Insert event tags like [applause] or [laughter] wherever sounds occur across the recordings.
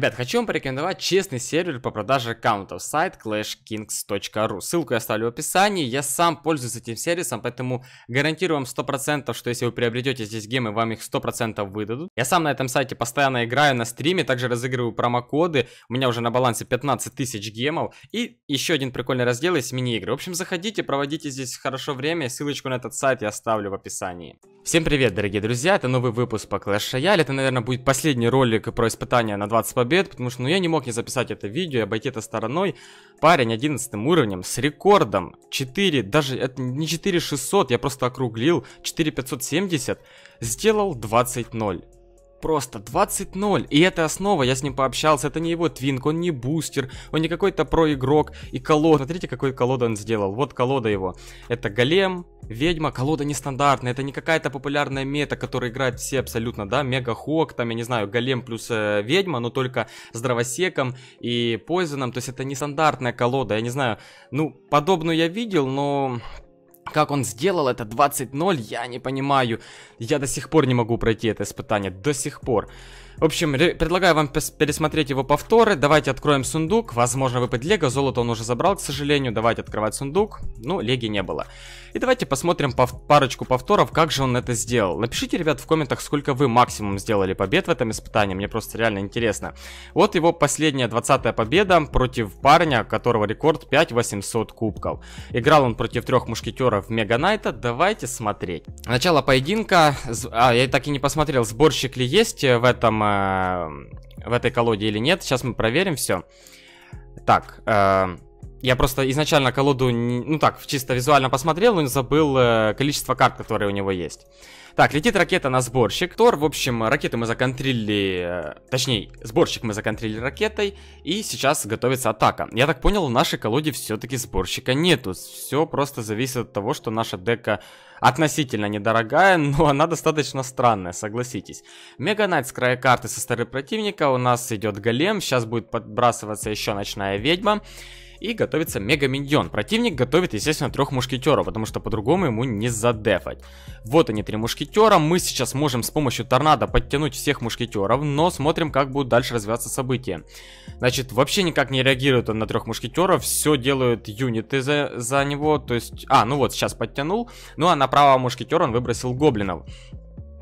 Ребят, хочу вам порекомендовать честный сервер по продаже аккаунтов, сайт clashkings.ru. Ссылку я оставлю в описании, я сам пользуюсь этим сервисом, поэтому гарантирую вам 100%, что если вы приобретете здесь гемы, вам их 100% выдадут. Я сам на этом сайте постоянно играю на стриме, также разыгрываю промокоды, у меня уже на балансе 15 тысяч гемов. И еще один прикольный раздел из мини-игры. В общем, заходите, проводите здесь хорошо время, ссылочку на этот сайт я оставлю в описании. Всем привет, дорогие друзья, это новый выпуск по Clash Royale, это, наверное, будет последний ролик про испытания на 20 побед, потому что ну, я не мог не записать это видео и обойти это стороной. Парень 11 уровнем с рекордом 4, даже это не 4600, я просто округлил, 4570, сделал 20-0. Просто 20-0. И это основа, я с ним пообщался. Это не его твинк, он не бустер, он не какой-то проигрок И колода. Смотрите, какой колоду он сделал. Вот колода его. Это голем, ведьма. Колода нестандартная. Это не какая-то популярная мета, которая играют все абсолютно, да? Мега Хок, там, я не знаю, голем плюс э, ведьма, но только с дровосеком и пойзоном. То есть это нестандартная колода. Я не знаю, ну, подобную я видел, но как он сделал это 20-0, я не понимаю. Я до сих пор не могу пройти это испытание, до сих пор. В общем, предлагаю вам пересмотреть его повторы. Давайте откроем сундук. Возможно, выпадет лего. Золото он уже забрал, к сожалению. Давайте открывать сундук. Ну, леги не было. И давайте посмотрим пов парочку повторов, как же он это сделал. Напишите, ребят, в комментах, сколько вы максимум сделали побед в этом испытании. Мне просто реально интересно. Вот его последняя 20-я победа против парня, которого рекорд 5800 кубков. Играл он против трех мушкетеров Мега Найта. Давайте смотреть. Начало поединка. А, я так и не посмотрел, сборщик ли есть в этом э, в этой колоде или нет. Сейчас мы проверим все. Так, э, я просто изначально колоду, ну так, чисто визуально посмотрел, но забыл э, количество карт, которые у него есть. Так, летит ракета на сборщик. Тор, в общем, ракеты мы законтрили... Э, точнее, сборщик мы законтрили ракетой. И сейчас готовится атака. Я так понял, в нашей колоде все-таки сборщика нету. Все просто зависит от того, что наша дека относительно недорогая, [laughs] но она достаточно странная, согласитесь. Мега Найт с края карты со стороны противника. У нас идет голем. Сейчас будет подбрасываться еще ночная ведьма. И готовится Мега Миньон. Противник готовит, естественно, трех мушкетеров, потому что по-другому ему не задефать. Вот они, три мушкетера. Мы сейчас можем с помощью торнадо подтянуть всех мушкетеров, но смотрим, как будут дальше развиваться события. Значит, вообще никак не реагирует он на трех мушкетеров, все делают юниты за, за него, то есть... А, ну вот, сейчас подтянул. Ну а на правого мушкетера он выбросил гоблинов.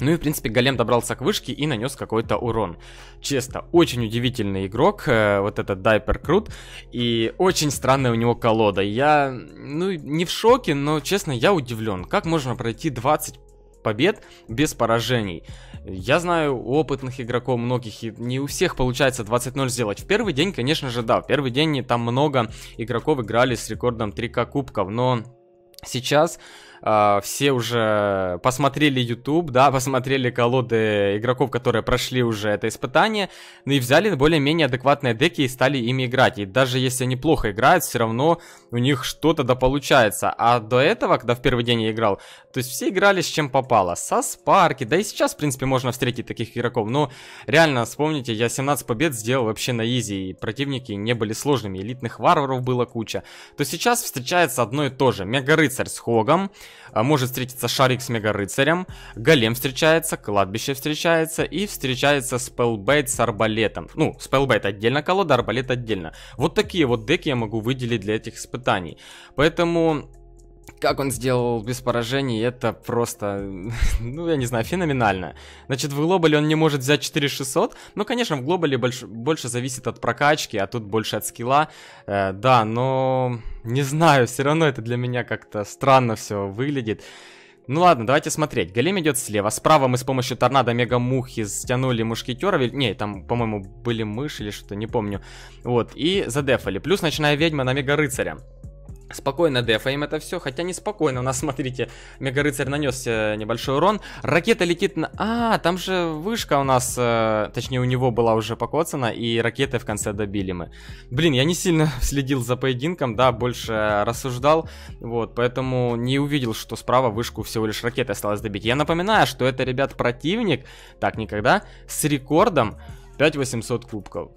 Ну и, в принципе, Голем добрался к вышке и нанес какой-то урон. Честно, очень удивительный игрок, э, вот этот Дайпер Крут, и очень странная у него колода. Я, ну, не в шоке, но, честно, я удивлен. Как можно пройти 20 побед без поражений. Я знаю опытных игроков многих, и не у всех получается 20-0 сделать. В первый день, конечно же, да, в первый день там много игроков играли с рекордом 3К кубков, но сейчас а, все уже посмотрели YouTube, да, [laughs] посмотрели колоды игроков, которые прошли уже это испытание, ну и взяли более-менее адекватные деки и стали ими играть. И даже если они плохо играют, все равно у них что-то да получается. А до этого, когда в первый день я играл, то есть все играли с чем попало, со спарки, да и сейчас, в принципе, можно встретить таких игроков. Но реально, вспомните, я 17 побед сделал вообще на изи, и противники не были сложными, элитных варваров было куча. То сейчас встречается одно и то же, мега рыцарь с Хогом, а может встретиться шарик с мега рыцарем, голем встречается, кладбище встречается и встречается спелбейт с арбалетом. Ну, спелбейт отдельно колода, арбалет отдельно. Вот такие вот деки я могу выделить для этих испытаний. Поэтому как он сделал без поражений, это просто, [laughs] ну, я не знаю, феноменально. Значит, в глобале он не может взять 4600, но, конечно, в глобале больше, больше зависит от прокачки, а тут больше от скилла. Э, да, но не знаю, все равно это для меня как-то странно все выглядит. Ну ладно, давайте смотреть. Голем идет слева. Справа мы с помощью торнадо мега мухи стянули мушкетера. Не, там, по-моему, были мыши или что-то, не помню. Вот, и задефали. Плюс ночная ведьма на мега рыцаря. Спокойно дефаем это все, хотя не спокойно у нас, [laughs] смотрите, Мега Рыцарь нанес э, небольшой урон. Ракета летит на... А, там же вышка у нас, э, точнее у него была уже покоцана, и ракеты в конце добили мы. Блин, я не сильно [laughs] следил за поединком, да, больше рассуждал, вот, поэтому не увидел, что справа вышку всего лишь ракеты осталось добить. Я напоминаю, что это, ребят, противник, так никогда, с рекордом 5800 кубков.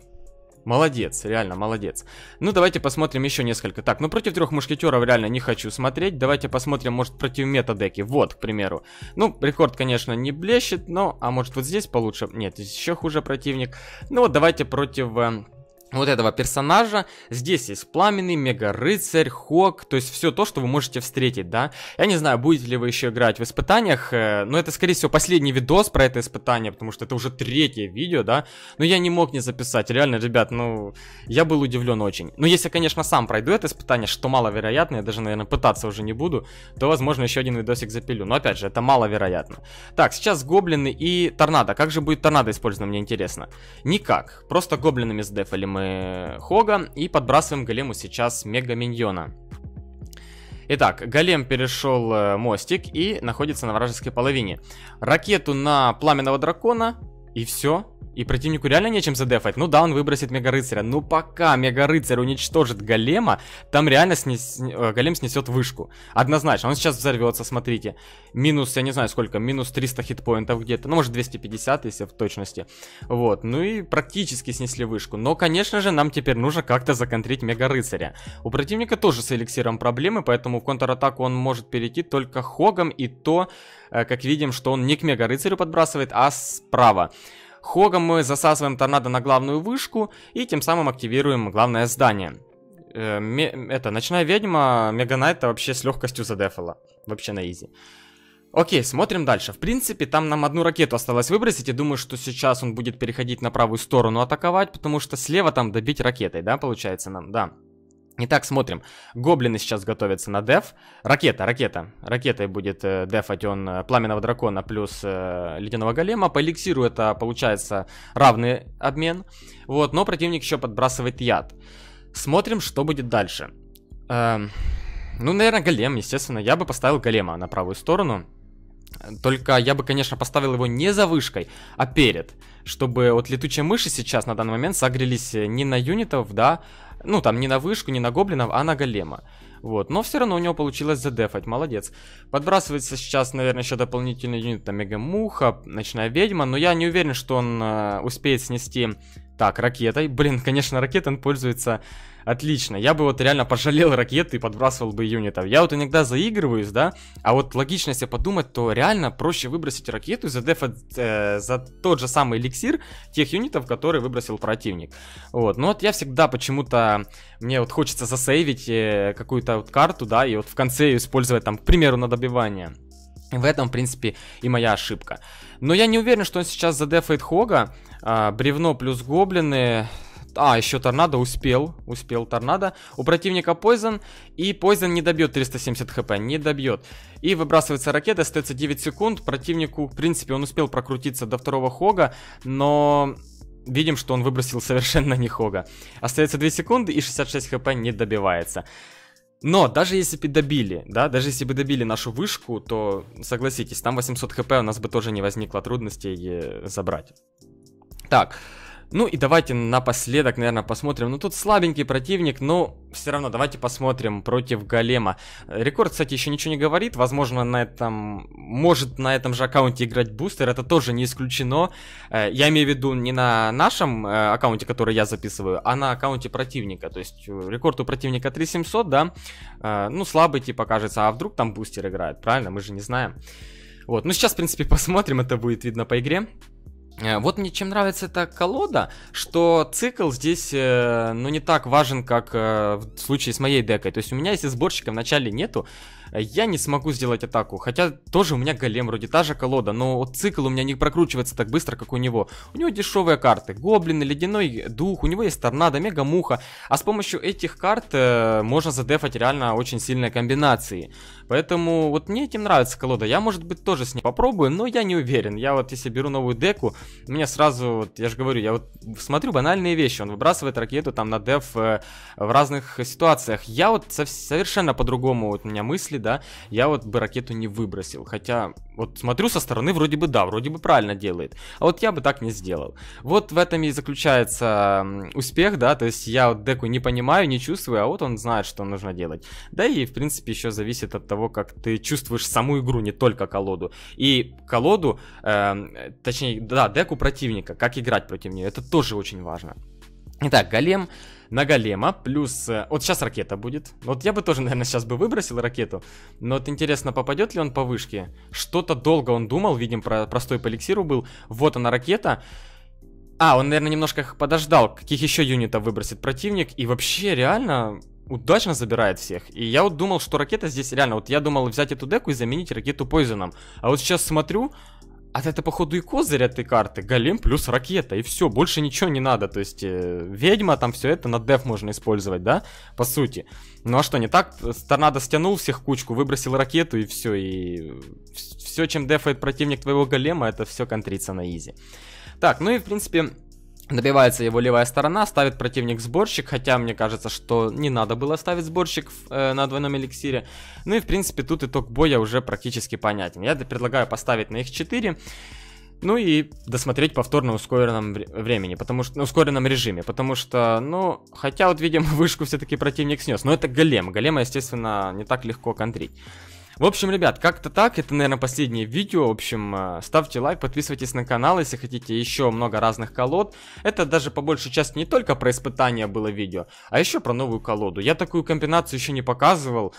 Молодец, реально молодец. Ну, давайте посмотрим еще несколько. Так, ну против трех мушкетеров реально не хочу смотреть. Давайте посмотрим, может, против метадеки. Вот, к примеру. Ну, рекорд, конечно, не блещет, но... А может, вот здесь получше? Нет, еще хуже противник. Ну, вот давайте против... Э, вот этого персонажа. Здесь есть Пламенный, Мега Рыцарь, Хок, то есть все то, что вы можете встретить, да. Я не знаю, будете ли вы еще играть в испытаниях, э, но это, скорее всего, последний видос про это испытание, потому что это уже третье видео, да. Но я не мог не записать, реально, ребят, ну, я был удивлен очень. Но ну, если, конечно, сам пройду это испытание, что маловероятно, я даже, наверное, пытаться уже не буду, то, возможно, еще один видосик запилю. Но, опять же, это маловероятно. Так, сейчас гоблины и торнадо. Как же будет торнадо использовано, мне интересно? Никак. Просто гоблинами с мы големы Хога и подбрасываем голему сейчас мега миньона. Итак, голем перешел э, мостик и находится на вражеской половине. Ракету на пламенного дракона и все. И противнику реально нечем задефать. Ну да, он выбросит Мега Рыцаря. Ну пока Мега Рыцарь уничтожит Голема, там реально снес... Э, голем снесет вышку. Однозначно. Он сейчас взорвется, смотрите. Минус, я не знаю сколько, минус 300 хитпоинтов где-то. Ну может 250, если в точности. Вот. Ну и практически снесли вышку. Но, конечно же, нам теперь нужно как-то законтрить Мега Рыцаря. У противника тоже с эликсиром проблемы, поэтому в контратаку он может перейти только Хогом. И то, э, как видим, что он не к Мега Рыцарю подбрасывает, а справа. Хогом мы засасываем торнадо на главную вышку и тем самым активируем главное здание. Э, это, ночная ведьма Меганайта вообще с легкостью задефала. Вообще на изи. Окей, смотрим дальше. В принципе, там нам одну ракету осталось выбросить, и думаю, что сейчас он будет переходить на правую сторону атаковать, потому что слева там добить ракетой, да, получается нам, да. Не так смотрим. Гоблины сейчас готовятся на деф. Ракета, ракета. Ракетой будет э, дефать он э, Пламенного Дракона плюс э, Ледяного Голема. По эликсиру это получается равный обмен. Вот, но противник еще подбрасывает яд. Смотрим, что будет дальше. Эм, ну, наверное, Голем, естественно. Я бы поставил Голема на правую сторону. Только я бы, конечно, поставил его не за вышкой, а перед. Чтобы вот летучие мыши сейчас на данный момент согрелись э, не на юнитов, да, ну, там не на вышку, не на гоблинов, а на голема. Вот, но все равно у него получилось задефать, молодец. Подбрасывается сейчас, наверное, еще дополнительный юнит, там, Мега Муха, Ночная Ведьма, но я не уверен, что он э, успеет снести так, ракетой. Блин, конечно, ракетой он пользуется отлично. Я бы вот реально пожалел ракеты и подбрасывал бы юнитов. Я вот иногда заигрываюсь, да, а вот логично если подумать, то реально проще выбросить ракету за задефать э, за тот же самый эликсир тех юнитов, которые выбросил противник. Вот, ну вот я всегда почему-то, мне вот хочется засейвить э, какую-то вот карту, да, и вот в конце ее использовать там, к примеру, на добивание. В этом, в принципе, и моя ошибка. Но я не уверен, что он сейчас задефает Хога. А, бревно плюс гоблины. А, еще торнадо успел. Успел торнадо. У противника Пойзон. И Пойзон не добьет 370 хп. Не добьет. И выбрасывается ракета. Остается 9 секунд. Противнику, в принципе, он успел прокрутиться до второго хога. Но видим, что он выбросил [laughs] совершенно не хога. Остается 2 секунды и 66 хп не добивается. Но даже если бы добили, да, даже если бы добили нашу вышку, то согласитесь, там 800 хп у нас бы тоже не возникло трудностей э, забрать. Так, ну и давайте напоследок, наверное, посмотрим. Ну тут слабенький противник, но все равно давайте посмотрим против Голема. Рекорд, кстати, еще ничего не говорит. Возможно, на этом... Может на этом же аккаунте играть бустер. Это тоже не исключено. Э, я имею в виду не на нашем э, аккаунте, который я записываю, а на аккаунте противника. То есть э, рекорд у противника 3700, да? Ну слабый типа кажется. А вдруг там бустер играет, правильно? Мы же не знаем. Вот, ну сейчас, в принципе, [laughs] посмотрим. Это будет видно по игре. Э, вот мне чем нравится эта колода, что цикл здесь, э, ну, не так важен, как э, в случае с моей декой. То есть у меня, если сборщика вначале нету, я не смогу сделать атаку. Хотя тоже у меня голем, вроде та же колода, но цикл у меня не прокручивается так быстро, как у него. У него дешевые карты. Гоблины, ледяной дух, у него есть торнадо, мега-муха. А с помощью этих карт э, можно задефать реально очень сильные комбинации. Поэтому вот мне этим нравится колода. Я, может быть, тоже с ней попробую, но я не уверен. Я вот если беру новую деку, мне сразу, вот, я же говорю, я вот смотрю банальные вещи. Он выбрасывает ракету там на деф э, в разных ситуациях. Я вот совершенно по-другому, вот у меня мысли да, я вот бы ракету не выбросил. Хотя, вот смотрю со стороны, вроде бы да, вроде бы правильно делает. А вот я бы так не сделал. Вот в этом и заключается успех, да, то есть я вот деку не понимаю, не чувствую, а вот он знает, что нужно делать. Да и, в принципе, еще зависит от того, как ты чувствуешь саму игру, не только колоду. И колоду, э, точнее, да, деку противника, как играть против нее, это тоже очень важно. Итак, голем на голема, плюс... Э, вот сейчас ракета будет. Вот я бы тоже, наверное, сейчас бы выбросил ракету. Но вот интересно, попадет ли он по вышке? Что-то долго он думал, видим, про простой по эликсиру был. Вот она ракета. А, он, наверное, немножко подождал, каких еще юнитов выбросит противник. И вообще, реально, удачно забирает всех. И я вот думал, что ракета здесь реально... Вот я думал взять эту деку и заменить ракету Пойзеном А вот сейчас смотрю, а это, походу, и козырь этой карты. Голем плюс ракета, и все, больше ничего не надо. То есть, э, ведьма, там все это на деф можно использовать, да? По сути. Ну а что, не так? Торнадо стянул всех кучку, выбросил ракету, и все. И все, чем дефает противник твоего голема, это все контрится на изи. Так, ну и, в принципе, Добивается его левая сторона, ставит противник сборщик, хотя мне кажется, что не надо было ставить сборщик э, на двойном эликсире. Ну и в принципе тут итог боя уже практически понятен. Я предлагаю поставить на их 4. Ну и досмотреть повтор на ускоренном времени, потому что на ну, ускоренном режиме, потому что, ну, хотя вот, видимо, [laughs] вышку все-таки противник снес, но это голем, голема, естественно, не так легко контрить. В общем, ребят, как-то так. Это, наверное, последнее видео. В общем, э, ставьте лайк, подписывайтесь на канал, если хотите еще много разных колод. Это даже по большей части не только про испытания было видео, а еще про новую колоду. Я такую комбинацию еще не показывал.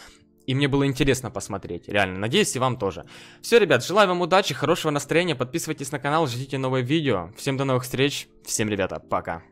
И мне было интересно посмотреть, реально. Надеюсь, и вам тоже. Все, ребят, желаю вам удачи, хорошего настроения, подписывайтесь на канал, ждите новое видео. Всем до новых встреч, всем, ребята, пока.